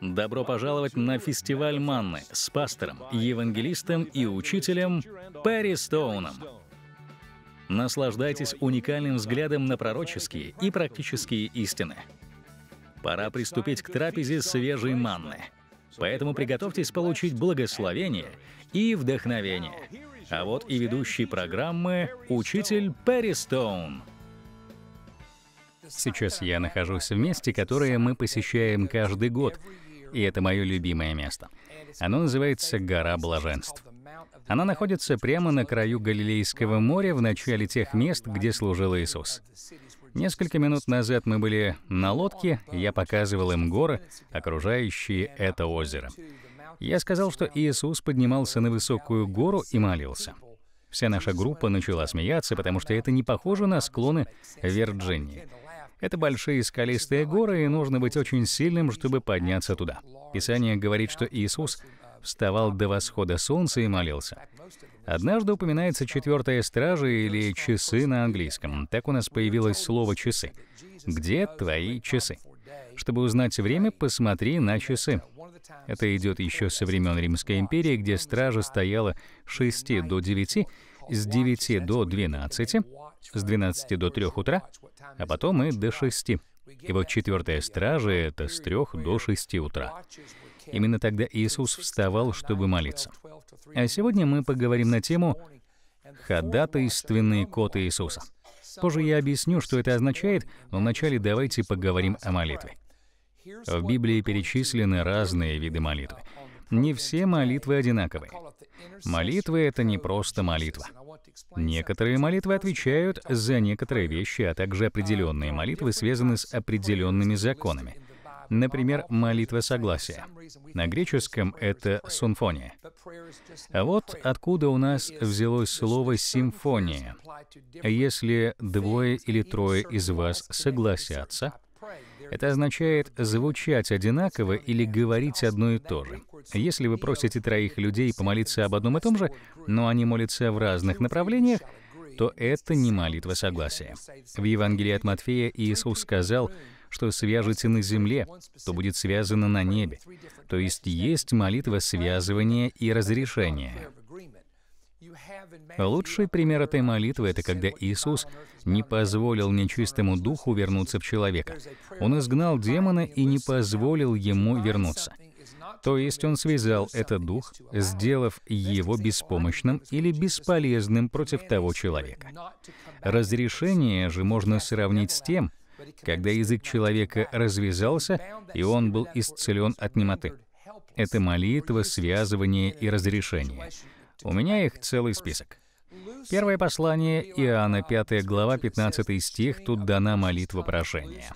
Добро пожаловать на фестиваль Манны с пастором, евангелистом и учителем Перри Стоуном. Наслаждайтесь уникальным взглядом на пророческие и практические истины. Пора приступить к трапезе свежей манны. Поэтому приготовьтесь получить благословение и вдохновение. А вот и ведущий программы учитель Перри Стоун. Сейчас я нахожусь в месте, которое мы посещаем каждый год — и это мое любимое место. Оно называется «Гора Блаженств». Она находится прямо на краю Галилейского моря в начале тех мест, где служил Иисус. Несколько минут назад мы были на лодке, и я показывал им горы, окружающие это озеро. Я сказал, что Иисус поднимался на высокую гору и молился. Вся наша группа начала смеяться, потому что это не похоже на склоны Вирджинии. Это большие скалистые горы, и нужно быть очень сильным, чтобы подняться туда. Писание говорит, что Иисус вставал до восхода солнца и молился. Однажды упоминается четвертая стража или часы на английском. Так у нас появилось слово «часы». Где твои часы? Чтобы узнать время, посмотри на часы. Это идет еще со времен Римской империи, где стража стояла с 6 до 9, с 9 до 12, с 12 до 3 утра, а потом и до 6. И вот четвертая стража — это с 3 до 6 утра. Именно тогда Иисус вставал, чтобы молиться. А сегодня мы поговорим на тему «Ходатайственные коты Иисуса». Позже я объясню, что это означает, но вначале давайте поговорим о молитве. В Библии перечислены разные виды молитвы. Не все молитвы одинаковые. Молитвы — это не просто молитва. Некоторые молитвы отвечают за некоторые вещи, а также определенные молитвы связаны с определенными законами. Например, молитва согласия. На греческом это сунфония. А вот откуда у нас взялось слово «симфония». Если двое или трое из вас согласятся, это означает звучать одинаково или говорить одно и то же. Если вы просите троих людей помолиться об одном и том же, но они молятся в разных направлениях, то это не молитва согласия. В Евангелии от Матфея Иисус сказал, что свяжете на земле, то будет связано на небе. То есть есть молитва связывания и разрешения. Лучший пример этой молитвы — это когда Иисус не позволил нечистому духу вернуться в человека. Он изгнал демона и не позволил ему вернуться. То есть он связал этот дух, сделав его беспомощным или бесполезным против того человека. Разрешение же можно сравнить с тем, когда язык человека развязался, и он был исцелен от немоты. Это молитва связывания и разрешения. У меня их целый список. Первое послание Иоанна 5 глава 15 стих, тут дана молитва прошения.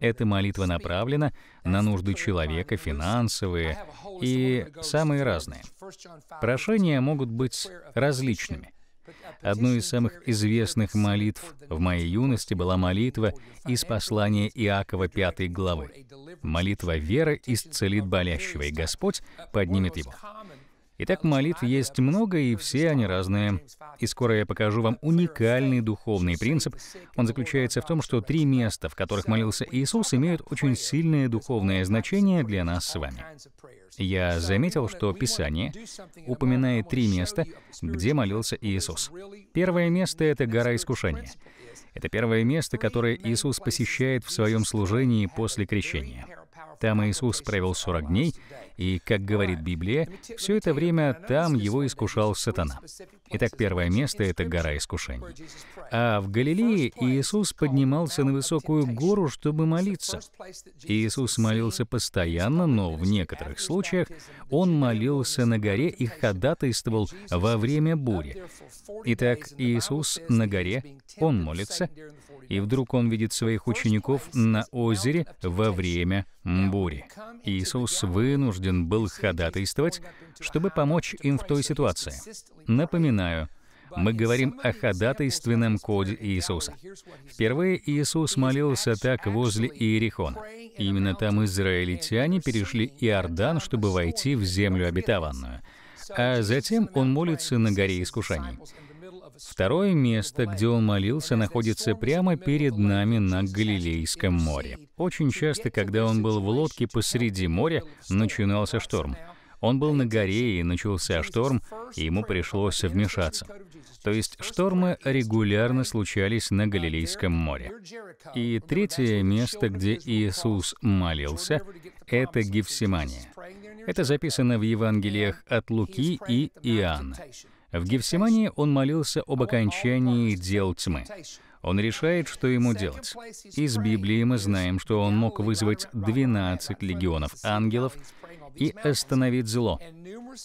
Эта молитва направлена на нужды человека, финансовые и самые разные. Прошения могут быть различными. Одной из самых известных молитв в моей юности была молитва из послания Иакова 5 главы. Молитва веры исцелит болящего, и Господь поднимет его. Итак, молитв есть много, и все они разные. И скоро я покажу вам уникальный духовный принцип. Он заключается в том, что три места, в которых молился Иисус, имеют очень сильное духовное значение для нас с вами. Я заметил, что Писание упоминает три места, где молился Иисус. Первое место — это гора искушения. Это первое место, которое Иисус посещает в своем служении после крещения. Там Иисус провел 40 дней, и, как говорит Библия, все это время там его искушал сатана. Итак, первое место — это гора искушений. А в Галилее Иисус поднимался на высокую гору, чтобы молиться. Иисус молился постоянно, но в некоторых случаях он молился на горе и ходатайствовал во время бури. Итак, Иисус на горе, он молится, и вдруг он видит своих учеников на озере во время бури. Иисус вынужден был ходатайствовать, чтобы помочь им в той ситуации. Напоминаю, мы говорим о ходатайственном коде Иисуса. Впервые Иисус молился так возле Иерихона. Именно там израильтяне перешли Иордан, чтобы войти в землю обетованную. А затем он молится на горе искушений. Второе место, где он молился, находится прямо перед нами на Галилейском море. Очень часто, когда он был в лодке посреди моря, начинался шторм. Он был на горе, и начался шторм, и ему пришлось вмешаться. То есть штормы регулярно случались на Галилейском море. И третье место, где Иисус молился, это Гефсимания. Это записано в Евангелиях от Луки и Иоанна. В Гефсимании он молился об окончании дел тьмы. Он решает, что ему делать. Из Библии мы знаем, что он мог вызвать 12 легионов ангелов и остановить зло.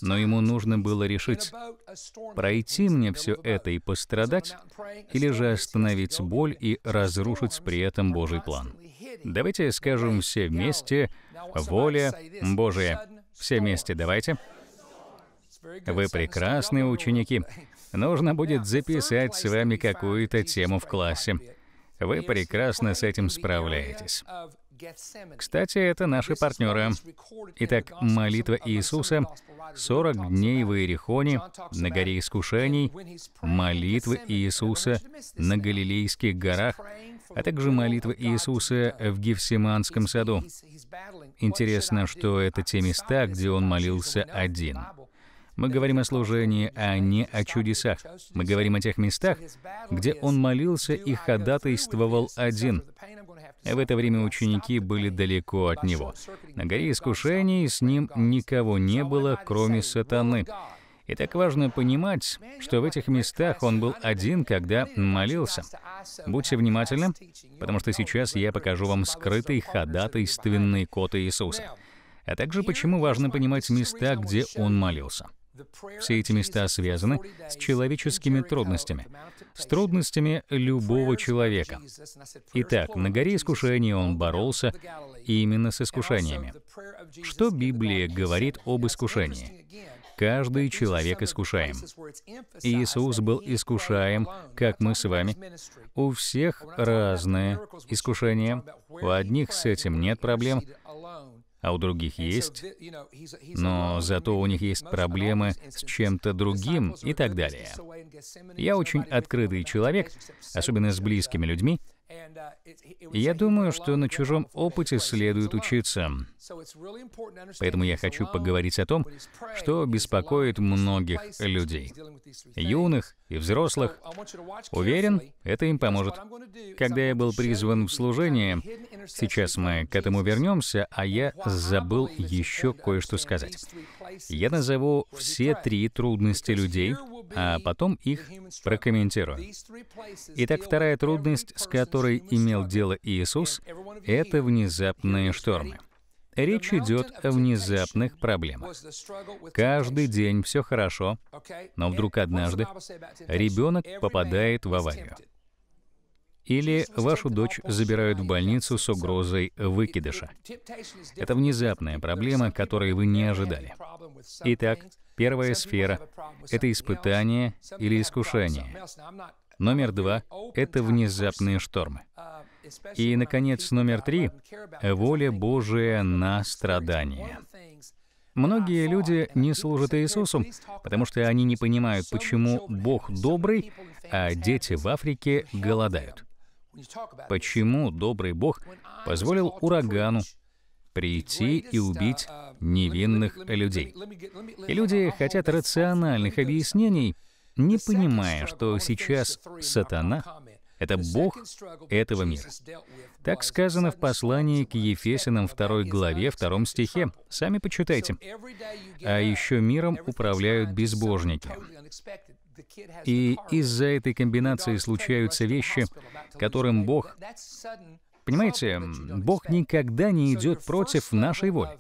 Но ему нужно было решить, пройти мне все это и пострадать, или же остановить боль и разрушить при этом Божий план. Давайте скажем все вместе «Воля Божия». Все вместе давайте. Вы прекрасные ученики. Нужно будет записать с вами какую-то тему в классе. Вы прекрасно с этим справляетесь. Кстати, это наши партнеры. Итак, молитва Иисуса, 40 дней в Иерихоне, на горе искушений, молитва Иисуса на Галилейских горах, а также молитва Иисуса в Гефсиманском саду. Интересно, что это те места, где он молился один. Мы говорим о служении, а не о чудесах. Мы говорим о тех местах, где он молился и ходатайствовал один. А в это время ученики были далеко от него. На горе искушений с ним никого не было, кроме сатаны. И так важно понимать, что в этих местах он был один, когда молился. Будьте внимательны, потому что сейчас я покажу вам скрытый ходатайственный код Иисуса. А также почему важно понимать места, где он молился. Все эти места связаны с человеческими трудностями, с трудностями любого человека. Итак, на горе искушений он боролся именно с искушениями. Что Библия говорит об искушении? Каждый человек искушаем. Иисус был искушаем, как мы с вами. У всех разные искушения. У одних с этим нет проблем, а у других есть, но зато у них есть проблемы с чем-то другим и так далее. Я очень открытый человек, особенно с близкими uh, людьми, Uh, я думаю, что на чужом опыте следует учиться. Поэтому я хочу поговорить о том, что беспокоит многих людей, юных и взрослых. Уверен, это им поможет. Когда я был призван в служение, сейчас мы к этому вернемся, а я забыл еще кое-что сказать. Я назову все три трудности людей, а потом их прокомментирую. Итак, вторая трудность, с которой имел дело Иисус, это внезапные штормы. Речь идет о внезапных проблемах. Каждый день все хорошо, но вдруг однажды ребенок попадает в аварию. Или вашу дочь забирают в больницу с угрозой выкидыша. Это внезапная проблема, которой вы не ожидали. Итак, первая сфера — это испытание или искушение. Номер два — это внезапные штормы. И, наконец, номер три — воля Божия на страдания. Многие люди не служат Иисусу, потому что они не понимают, почему Бог добрый, а дети в Африке голодают. Почему добрый Бог позволил урагану прийти и убить невинных людей? И люди хотят рациональных объяснений, не понимая, что сейчас сатана — это Бог этого мира. Так сказано в послании к Ефесиным 2 главе 2 стихе. Сами почитайте. «А еще миром управляют безбожники». И из-за этой комбинации случаются вещи, которым Бог... Понимаете, Бог никогда не идет против нашей воли.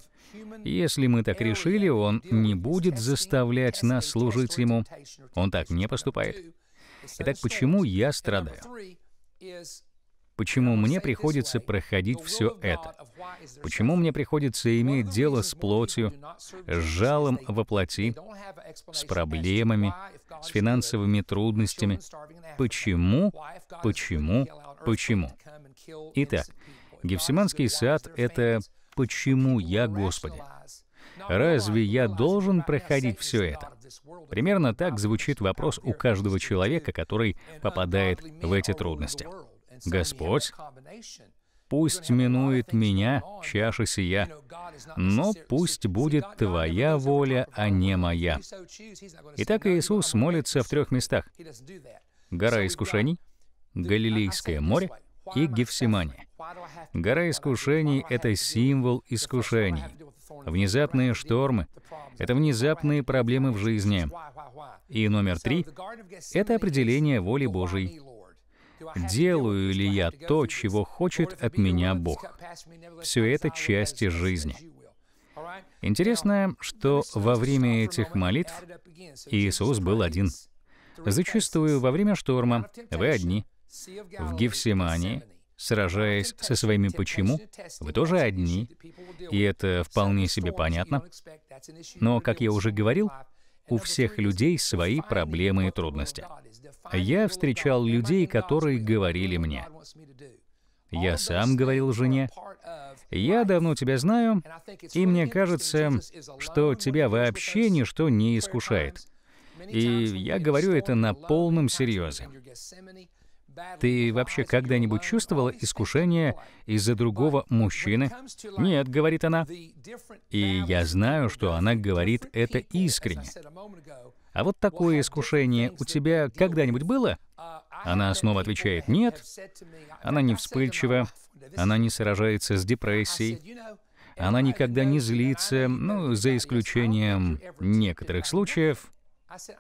Если мы так решили, Он не будет заставлять нас служить Ему. Он так не поступает. Итак, почему я страдаю? Почему мне приходится проходить все это? Почему мне приходится иметь дело с плотью, с жалом во плоти, с проблемами, с финансовыми трудностями? Почему? Почему? Почему? Итак, Гефсиманский сад — это «Почему я, Господи?» Разве я должен проходить все это? Примерно так звучит вопрос у каждого человека, который попадает в эти трудности. Господь пусть минует меня чаша сия, но пусть будет Твоя воля, а не моя». Итак, Иисус молится в трех местах. Гора искушений, Галилейское море и Гефсимания. Гора искушений — это символ искушений. Внезапные штормы — это внезапные проблемы в жизни. И номер три — это определение воли Божией. Делаю ли я то, чего хочет от меня Бог? Все это части жизни. Интересно, что во время этих молитв Иисус был один. Зачастую во время шторма вы одни. В Гефсимании, сражаясь со своими «почему», вы тоже одни, и это вполне себе понятно. Но, как я уже говорил, у всех людей свои проблемы и трудности. Я встречал людей, которые говорили мне, я сам говорил жене, я давно тебя знаю, и мне кажется, что тебя вообще ничто не искушает. И я говорю это на полном серьезе. Ты вообще когда-нибудь чувствовала искушение из-за другого мужчины? Нет, говорит она. И я знаю, что она говорит это искренне. А вот такое искушение у тебя когда-нибудь было? Она снова отвечает «нет». Она не вспыльчива, она не сражается с депрессией, она никогда не злится, ну, за исключением некоторых случаев.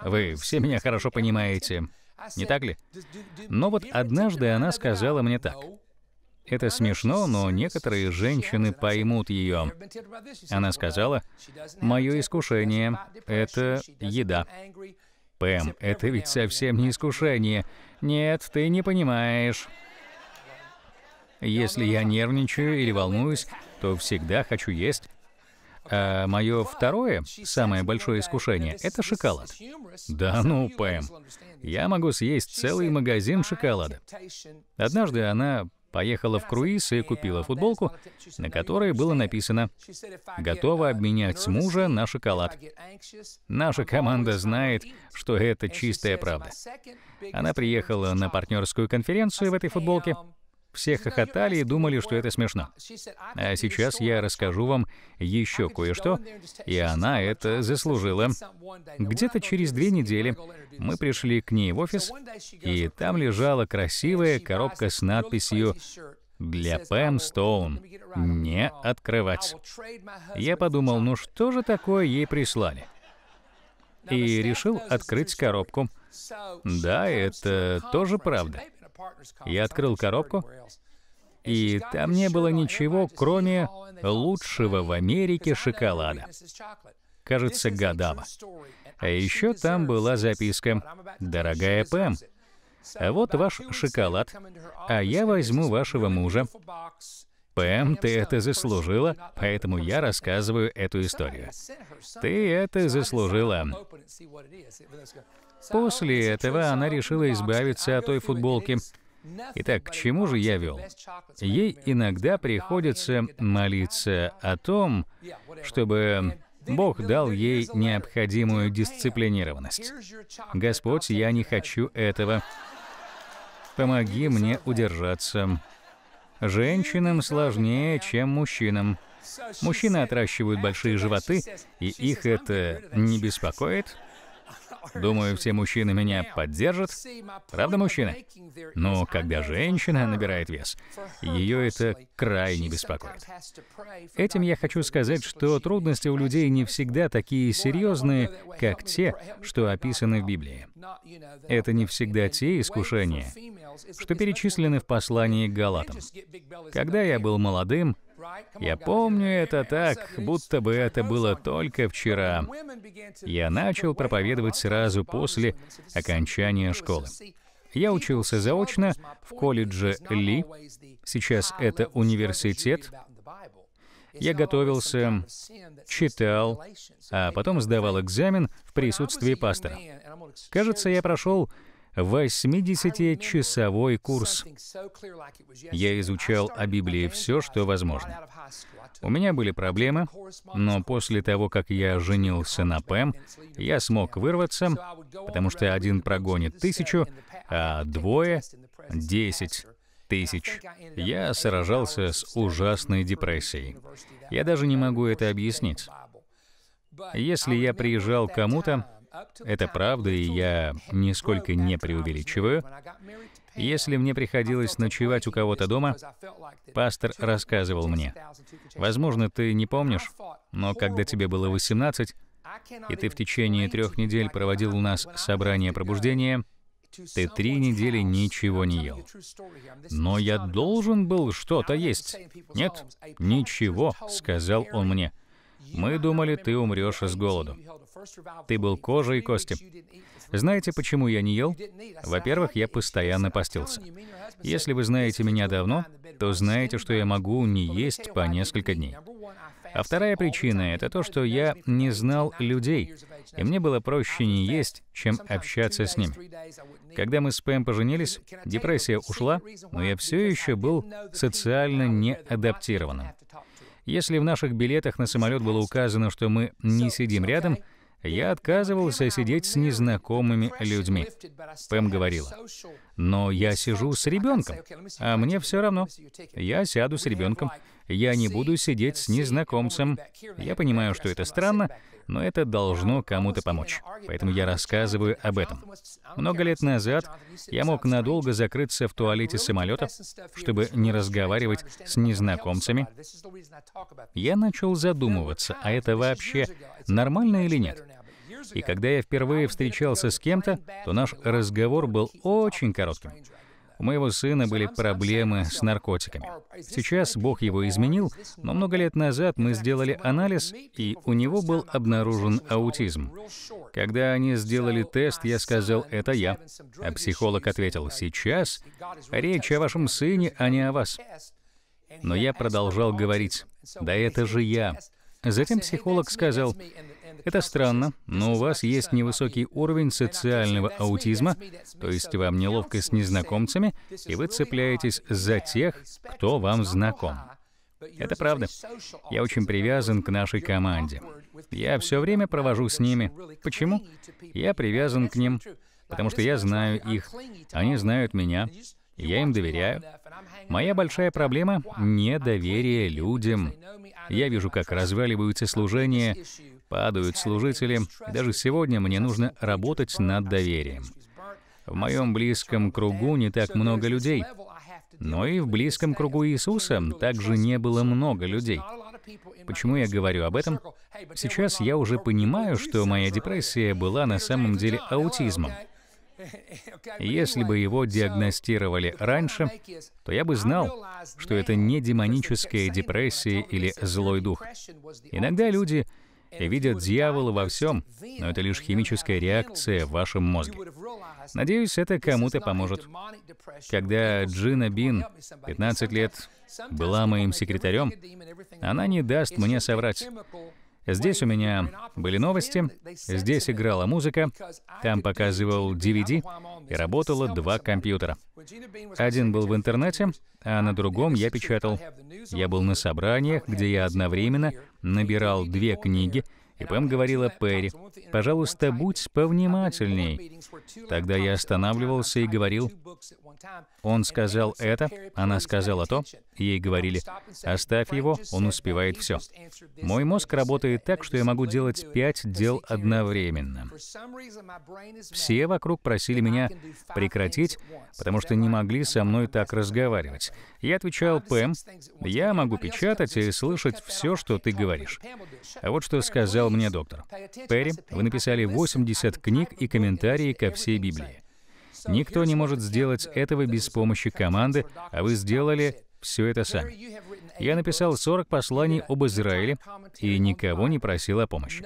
Вы все меня хорошо понимаете не так ли? Но вот однажды она сказала мне так. Это смешно, но некоторые женщины поймут ее. Она сказала, «Мое искушение — это еда». Пэм, это ведь совсем не искушение. Нет, ты не понимаешь. Если я нервничаю или волнуюсь, то всегда хочу есть. А мое второе, самое большое искушение, это шоколад. Да ну, Пэм, я могу съесть целый магазин шоколада. Однажды она поехала в круиз и купила футболку, на которой было написано «Готова обменять с мужа на шоколад». Наша команда знает, что это чистая правда. Она приехала на партнерскую конференцию в этой футболке, все хохотали и думали, что это смешно. А сейчас я расскажу вам еще кое-что, и она это заслужила. Где-то через две недели мы пришли к ней в офис, и там лежала красивая коробка с надписью для Пэм Стоун не открывать. Я подумал, ну что же такое ей прислали? И решил открыть коробку. Да, это тоже правда. Я открыл коробку, и там не было ничего, кроме лучшего в Америке шоколада. Кажется, Гадава. А еще там была записка «Дорогая Пэм, а вот ваш шоколад, а я возьму вашего мужа. Пэм, ты это заслужила, поэтому я рассказываю эту историю. Ты это заслужила. После этого она решила избавиться от той футболки. Итак, к чему же я вел? Ей иногда приходится молиться о том, чтобы Бог дал ей необходимую дисциплинированность. «Господь, я не хочу этого. Помоги мне удержаться». Женщинам сложнее, чем мужчинам. Мужчины отращивают большие животы, и их это не беспокоит. Думаю, все мужчины меня поддержат. Правда, мужчины? Но ну, когда женщина набирает вес, ее это крайне беспокоит. Этим я хочу сказать, что трудности у людей не всегда такие серьезные, как те, что описаны в Библии. Это не всегда те искушения, что перечислены в послании к Галатам. Когда я был молодым, я помню это так, будто бы это было только вчера. Я начал проповедовать сразу после окончания школы. Я учился заочно в колледже Ли, сейчас это университет. Я готовился, читал, а потом сдавал экзамен в присутствии пастора. Кажется, я прошел 80-часовой курс. Я изучал о Библии все, что возможно. У меня были проблемы, но после того, как я женился на Пэм, я смог вырваться, потому что один прогонит тысячу, а двое — десять тысяч. Я сражался с ужасной депрессией. Я даже не могу это объяснить. Если я приезжал кому-то, это правда, и я нисколько не преувеличиваю. Если мне приходилось ночевать у кого-то дома, пастор рассказывал мне, «Возможно, ты не помнишь, но когда тебе было 18, и ты в течение трех недель проводил у нас собрание пробуждения, ты три недели ничего не ел. Но я должен был что-то есть. Нет, ничего, сказал он мне. Мы думали, ты умрешь с голоду. Ты был кожей и костью. Знаете, почему я не ел? Во-первых, я постоянно постился. Если вы знаете меня давно, то знаете, что я могу не есть по несколько дней. А вторая причина — это то, что я не знал людей, и мне было проще не есть, чем общаться с ними. Когда мы с Пэм поженились, депрессия ушла, но я все еще был социально неадаптированным. Если в наших билетах на самолет было указано, что мы не сидим рядом — я отказывался сидеть с незнакомыми людьми. Пэм говорила, но я сижу с ребенком, а мне все равно. Я сяду с ребенком. Я не буду сидеть с незнакомцем. Я понимаю, что это странно, но это должно кому-то помочь. Поэтому я рассказываю об этом. Много лет назад я мог надолго закрыться в туалете самолета, чтобы не разговаривать с незнакомцами. Я начал задумываться, а это вообще нормально или нет? И когда я впервые встречался с кем-то, то наш разговор был очень коротким. У моего сына были проблемы с наркотиками. Сейчас Бог его изменил, но много лет назад мы сделали анализ, и у него был обнаружен аутизм. Когда они сделали тест, я сказал, это я. А психолог ответил, сейчас речь о вашем сыне, а не о вас. Но я продолжал говорить, да это же я. Затем психолог сказал, это странно, но у вас есть невысокий уровень социального аутизма, то есть вам неловко с незнакомцами, и вы цепляетесь за тех, кто вам знаком. Это правда. Я очень привязан к нашей команде. Я все время провожу с ними. Почему? Я привязан к ним, потому что я знаю их, они знают меня, я им доверяю. Моя большая проблема — недоверие людям. Я вижу, как разваливаются служения, падают служители, даже сегодня мне нужно работать над доверием. В моем близком кругу не так много людей, но и в близком кругу Иисуса также не было много людей. Почему я говорю об этом? Сейчас я уже понимаю, что моя депрессия была на самом деле аутизмом. Если бы его диагностировали раньше, то я бы знал, что это не демоническая депрессия или злой дух. Иногда люди и видят дьявола во всем, но это лишь химическая реакция в вашем мозге. Надеюсь, это кому-то поможет. Когда Джина Бин, 15 лет, была моим секретарем, она не даст мне соврать. Здесь у меня были новости, здесь играла музыка, там показывал DVD и работало два компьютера. Один был в интернете, а на другом я печатал. Я был на собраниях, где я одновременно набирал две книги и Пэм говорила Перри, «Пожалуйста, будь повнимательней». Тогда я останавливался и говорил, «Он сказал это, она сказала то». Ей говорили, «Оставь его, он успевает все». Мой мозг работает так, что я могу делать пять дел одновременно. Все вокруг просили меня прекратить, потому что не могли со мной так разговаривать. Я отвечал, «Пэм, я могу печатать и слышать все, что ты говоришь». А вот что сказал сказал мне доктор. «Перри, вы написали 80 книг и комментарии ко всей Библии. Никто не может сделать этого без помощи команды, а вы сделали все это сами. Я написал 40 посланий об Израиле и никого не просил о помощи.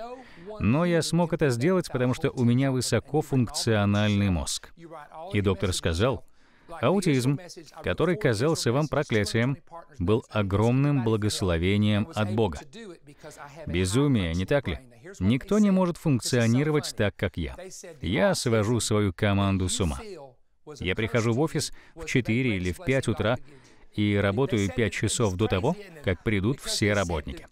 Но я смог это сделать, потому что у меня высокофункциональный мозг. И доктор сказал, Аутизм, который казался вам проклятием, был огромным благословением от Бога. Безумие, не так ли? Никто не может функционировать так, как я. Я свожу свою команду с ума. Я прихожу в офис в 4 или в 5 утра и работаю 5 часов до того, как придут все работники.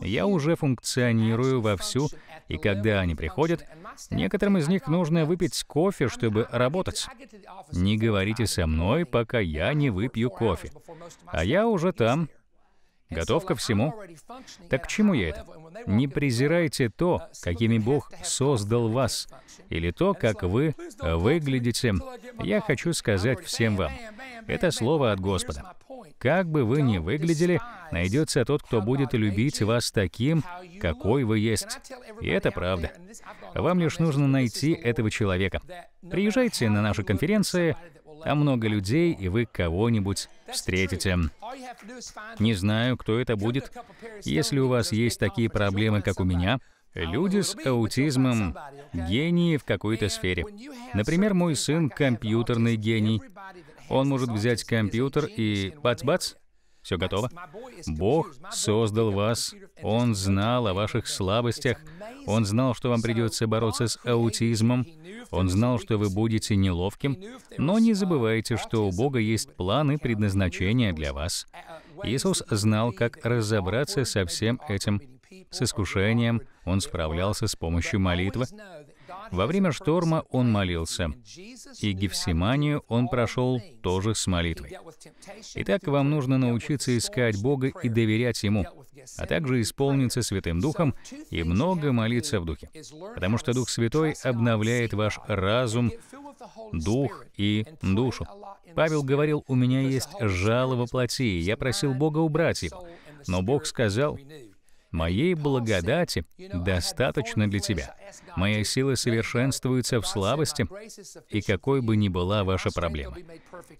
Я уже функционирую вовсю, и когда они приходят, некоторым из них нужно выпить кофе, чтобы работать. Не говорите со мной, пока я не выпью кофе. А я уже там, готов ко всему. Так к чему я это? Не презирайте то, какими Бог создал вас, или то, как вы э, выглядите. Я хочу сказать всем вам, это слово от Господа. Как бы вы ни выглядели, найдется тот, кто будет любить вас таким, какой вы есть. И это правда. Вам лишь нужно найти этого человека. Приезжайте на наши конференции, там много людей, и вы кого-нибудь встретите. Не знаю, кто это будет. Если у вас есть такие проблемы, как у меня, Люди с аутизмом — гении в какой-то сфере. Например, мой сын — компьютерный гений. Он может взять компьютер и бац-бац все готово? Бог создал вас. Он знал о ваших э, слабостях. Он знал, что вам придется бороться с аутизмом. Он знал, что вы будете неловким. Но не забывайте, что у Бога есть планы предназначения для вас. Э, э, Иисус знал, как разобраться со всем этим. С искушением он справлялся с помощью молитвы. Во время шторма он молился, и Гефсиманию он прошел тоже с молитвой. Итак, вам нужно научиться искать Бога и доверять Ему, а также исполниться Святым Духом и много молиться в Духе, потому что Дух Святой обновляет ваш разум, дух и душу. Павел говорил, «У меня есть жало во плоти, я просил Бога убрать его, но Бог сказал, Моей благодати достаточно для тебя. Моя сила совершенствуется в слабости, и какой бы ни была ваша проблема.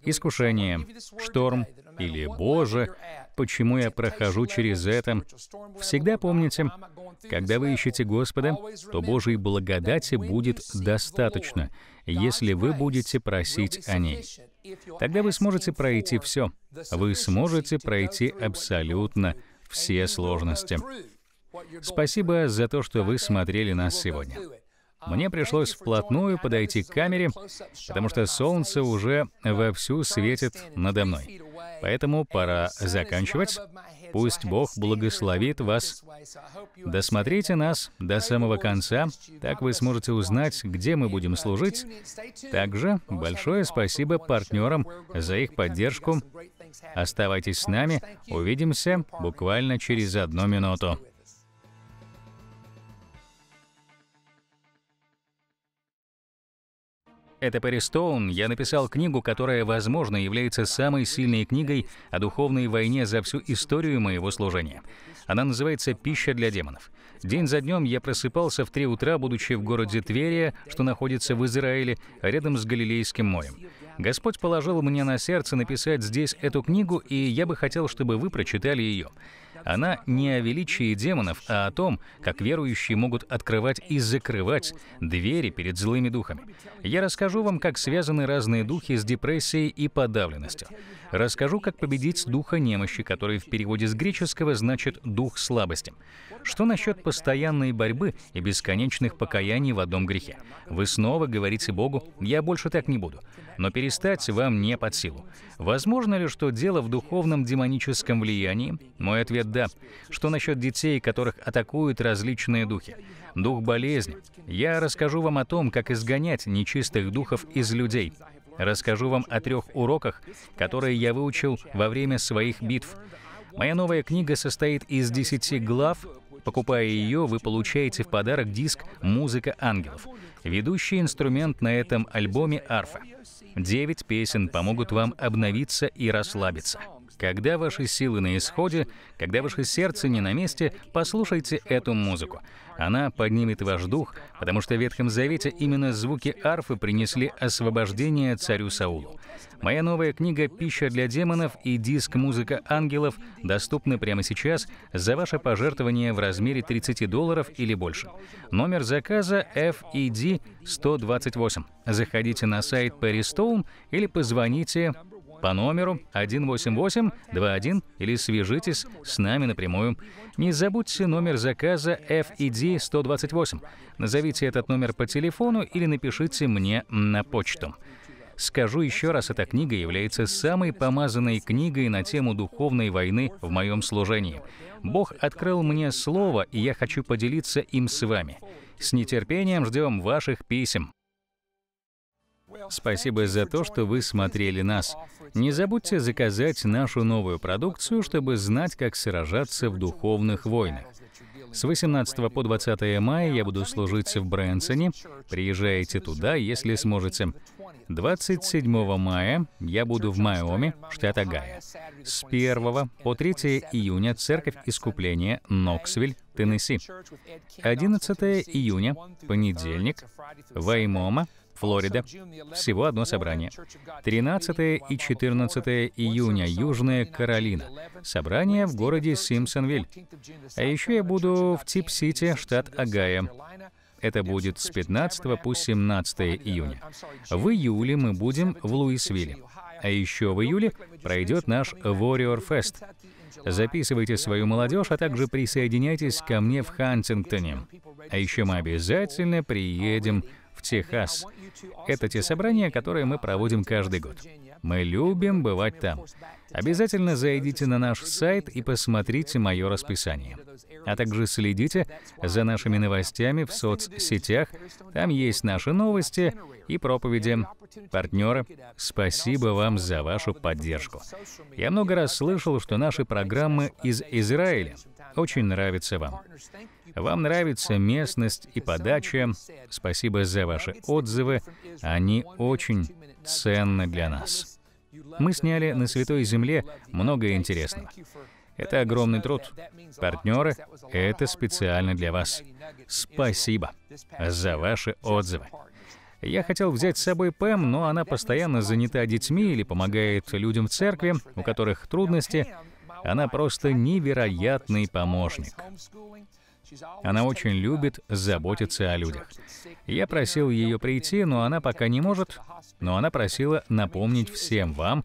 Искушение, шторм или Боже, почему я прохожу через это. Всегда помните, когда вы ищете Господа, то Божьей благодати будет достаточно, если вы будете просить о ней. Тогда вы сможете пройти все. Вы сможете пройти абсолютно все сложности. Спасибо за то, что вы смотрели нас сегодня. Um, Мне пришлось вплотную подойти к камере, потому что солнце уже вовсю светит надо мной. Поэтому пора заканчивать. Пусть Бог благословит вас. Досмотрите нас до самого конца, так вы сможете узнать, где мы будем служить. Также большое спасибо партнерам за их поддержку Оставайтесь с нами, увидимся буквально через одну минуту. Это Перри Стоун. Я написал книгу, которая, возможно, является самой сильной книгой о духовной войне за всю историю моего служения. Она называется «Пища для демонов». День за днем я просыпался в три утра, будучи в городе Тверия, что находится в Израиле, рядом с Галилейским морем. Господь положил мне на сердце написать здесь эту книгу, и я бы хотел, чтобы вы прочитали ее. Она не о величии демонов, а о том, как верующие могут открывать и закрывать двери перед злыми духами. Я расскажу вам, как связаны разные духи с депрессией и подавленностью расскажу, как победить духа немощи, который в переводе с греческого значит «дух слабости». Что насчет постоянной борьбы и бесконечных покаяний в одном грехе? Вы снова говорите Богу «я больше так не буду», но перестать вам не под силу. Возможно ли, что дело в духовном демоническом влиянии? Мой ответ – да. Что насчет детей, которых атакуют различные духи? Дух болезни. Я расскажу вам о том, как изгонять нечистых духов из людей расскажу вам о трех уроках, которые я выучил во время своих битв. Моя новая книга состоит из 10 глав. Покупая ее, вы получаете в подарок диск «Музыка ангелов». Ведущий инструмент на этом альбоме — арфа. Девять песен помогут вам обновиться и расслабиться. Когда ваши силы на исходе, когда ваше сердце не на месте, послушайте эту музыку. Она поднимет ваш дух, потому что в Ветхом Завете именно звуки арфы принесли освобождение царю Саулу. Моя новая книга «Пища для демонов» и диск «Музыка ангелов» доступны прямо сейчас за ваше пожертвование в размере 30 долларов или больше. Номер заказа FED 128. Заходите на сайт Perry Stone или позвоните по номеру 18821 или свяжитесь с нами напрямую. Не забудьте номер заказа FED 128. Назовите этот номер по телефону или напишите мне на почту. Скажу еще раз, эта книга является самой помазанной книгой на тему духовной войны в моем служении. Бог открыл мне слово, и я хочу поделиться им с вами. С нетерпением ждем ваших писем. Спасибо за то, что вы смотрели нас. Не забудьте заказать нашу новую продукцию, чтобы знать, как сражаться в духовных войнах. С 18 по 20 мая я буду служить в Брэнсоне. Приезжайте туда, если сможете. 27 мая я буду в Майоми, штат Огайо. С 1 по 3 июня Церковь Искупления, Ноксвиль Теннесси. 11 июня, понедельник, Ваймома, Флорида. Всего одно собрание. 13 и 14 июня, Южная Каролина. Собрание в городе Симпсонвиль. А еще я буду в Тип-Сити, штат Огайо. Это будет с 15 по 17 июня. В июле мы будем в Луисвилле. А еще в июле пройдет наш Warrior Fest. Записывайте свою молодежь, а также присоединяйтесь ко мне в Хантингтоне. А еще мы обязательно приедем в Техас. Это те собрания, которые мы проводим каждый год. Мы любим бывать там. Обязательно зайдите на наш сайт и посмотрите мое расписание. А также следите за нашими новостями в соцсетях. Там есть наши новости и проповеди. Партнеры, спасибо вам за вашу поддержку. Я много раз слышал, что наши программы из Израиля очень нравится вам. Вам нравится местность и подача. Спасибо за ваши отзывы. Они очень ценны для нас. Мы сняли на Святой Земле много интересного. Это огромный труд. Партнеры, это специально для вас. Спасибо за ваши отзывы. Я хотел взять с собой Пэм, но она постоянно занята детьми или помогает людям в церкви, у которых трудности. Она просто невероятный помощник. Она очень любит заботиться о людях. Я просил ее прийти, но она пока не может, но она просила напомнить всем вам,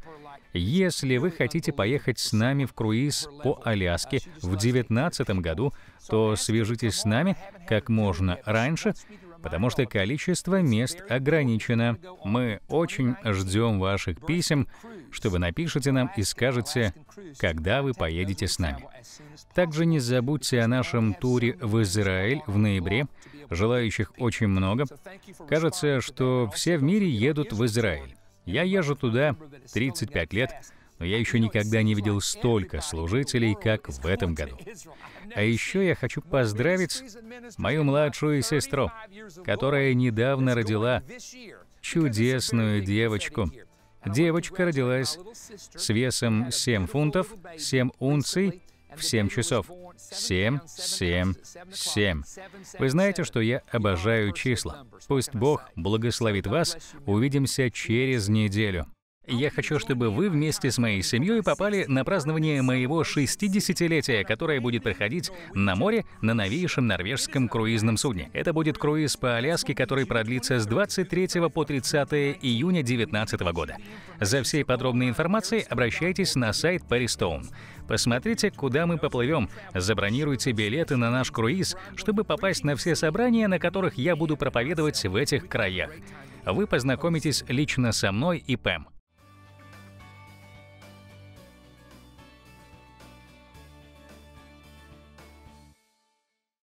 если вы хотите поехать с нами в круиз по Аляске в 2019 году, то свяжитесь с нами как можно раньше, потому что количество мест ограничено. Мы очень ждем ваших писем, что вы напишете нам и скажете, когда вы поедете с нами. Также не забудьте о нашем туре в Израиль в ноябре. Желающих очень много. Кажется, что все в мире едут в Израиль. Я езжу туда 35 лет, но я еще никогда не видел столько служителей, как в этом году. А еще я хочу поздравить мою младшую сестру, которая недавно родила чудесную девочку. Девочка родилась с весом 7 фунтов, 7 унций в 7 часов. 7, 7, 7. Вы знаете, что я обожаю числа. Пусть Бог благословит вас. Увидимся через неделю. Я хочу, чтобы вы вместе с моей семьей попали на празднование моего 60-летия, которое будет проходить на море на новейшем норвежском круизном судне. Это будет круиз по Аляске, который продлится с 23 по 30 июня 2019 года. За всей подробной информацией обращайтесь на сайт Paris Посмотрите, куда мы поплывем, забронируйте билеты на наш круиз, чтобы попасть на все собрания, на которых я буду проповедовать в этих краях. Вы познакомитесь лично со мной и Пэм.